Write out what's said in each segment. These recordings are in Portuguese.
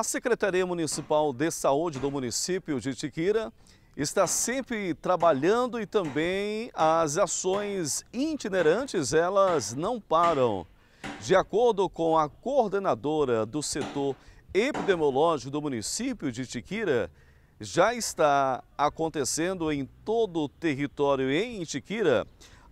A Secretaria Municipal de Saúde do município de Tiquira está sempre trabalhando e também as ações itinerantes, elas não param. De acordo com a coordenadora do setor epidemiológico do município de Tiquira, já está acontecendo em todo o território em Tiquira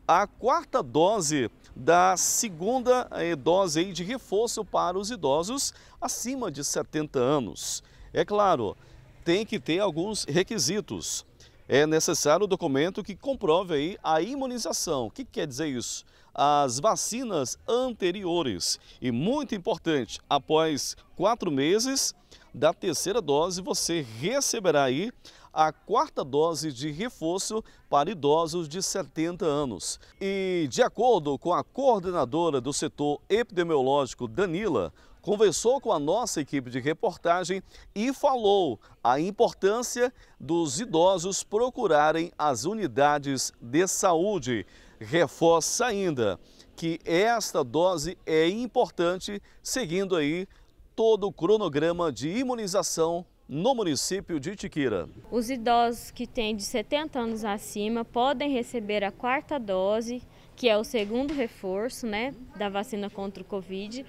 a quarta dose da segunda eh, dose de reforço para os idosos acima de 70 anos. É claro, tem que ter alguns requisitos. É necessário o documento que comprove a imunização. O que quer dizer isso? As vacinas anteriores. E muito importante, após quatro meses da terceira dose, você receberá aí a quarta dose de reforço para idosos de 70 anos. E, de acordo com a coordenadora do setor epidemiológico, Danila, conversou com a nossa equipe de reportagem e falou a importância dos idosos procurarem as unidades de saúde. Reforça ainda que esta dose é importante, seguindo aí todo o cronograma de imunização no município de Itiquira. Os idosos que têm de 70 anos acima podem receber a quarta dose, que é o segundo reforço né, da vacina contra o Covid.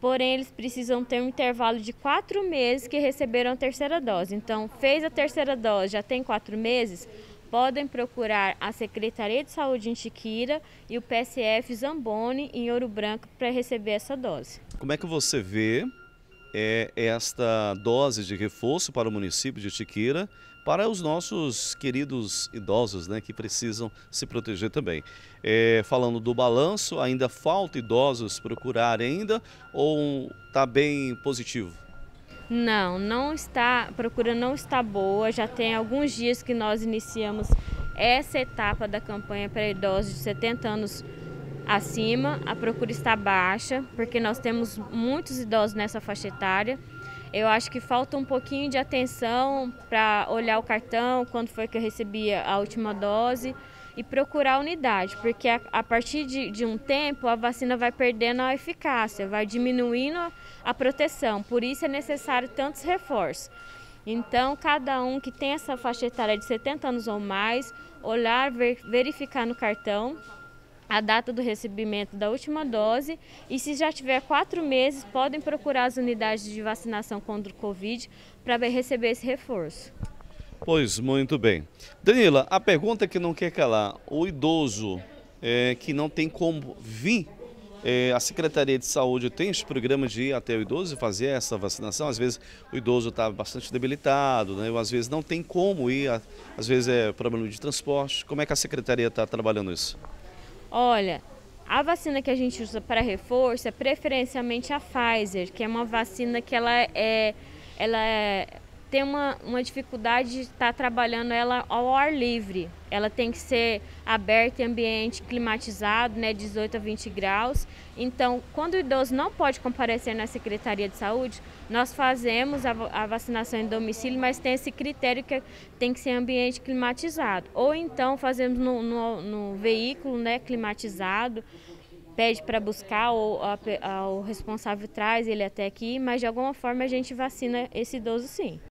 Porém, eles precisam ter um intervalo de quatro meses que receberam a terceira dose. Então, fez a terceira dose, já tem quatro meses, podem procurar a Secretaria de Saúde em Chiquira e o PSF Zamboni em Ouro Branco para receber essa dose. Como é que você vê é esta dose de reforço para o município de Tiquira, para os nossos queridos idosos, né, que precisam se proteger também. É, falando do balanço, ainda falta idosos procurar ainda ou está bem positivo? Não, não está, a procura não está boa, já tem alguns dias que nós iniciamos essa etapa da campanha para idosos de 70 anos acima, a procura está baixa, porque nós temos muitos idosos nessa faixa etária. Eu acho que falta um pouquinho de atenção para olhar o cartão, quando foi que eu recebi a última dose, e procurar a unidade, porque a, a partir de, de, um tempo a vacina vai perdendo a eficácia, vai diminuindo a, a proteção. Por isso é necessário tantos reforços. Então, cada um que tem essa faixa etária de 70 anos ou mais, olhar, ver, verificar no cartão a data do recebimento da última dose e se já tiver quatro meses, podem procurar as unidades de vacinação contra o Covid para receber esse reforço. Pois, muito bem. Danila, a pergunta que não quer calar, o idoso é, que não tem como vir, é, a Secretaria de Saúde tem esse programa de ir até o idoso e fazer essa vacinação? Às vezes o idoso está bastante debilitado, né? às vezes não tem como ir, às vezes é problema de transporte. Como é que a Secretaria está trabalhando isso? olha, a vacina que a gente usa para reforço é preferencialmente a Pfizer, que é uma vacina que ela é, ela é tem uma, uma dificuldade de estar tá trabalhando ela ao ar livre. Ela tem que ser aberta em ambiente climatizado, né, 18 a 20 graus. Então, quando o idoso não pode comparecer na Secretaria de Saúde, nós fazemos a, a vacinação em domicílio, mas tem esse critério que é, tem que ser ambiente climatizado. Ou então fazemos no, no, no veículo né, climatizado, pede para buscar ou a, a, o responsável traz ele até aqui, mas de alguma forma a gente vacina esse idoso sim.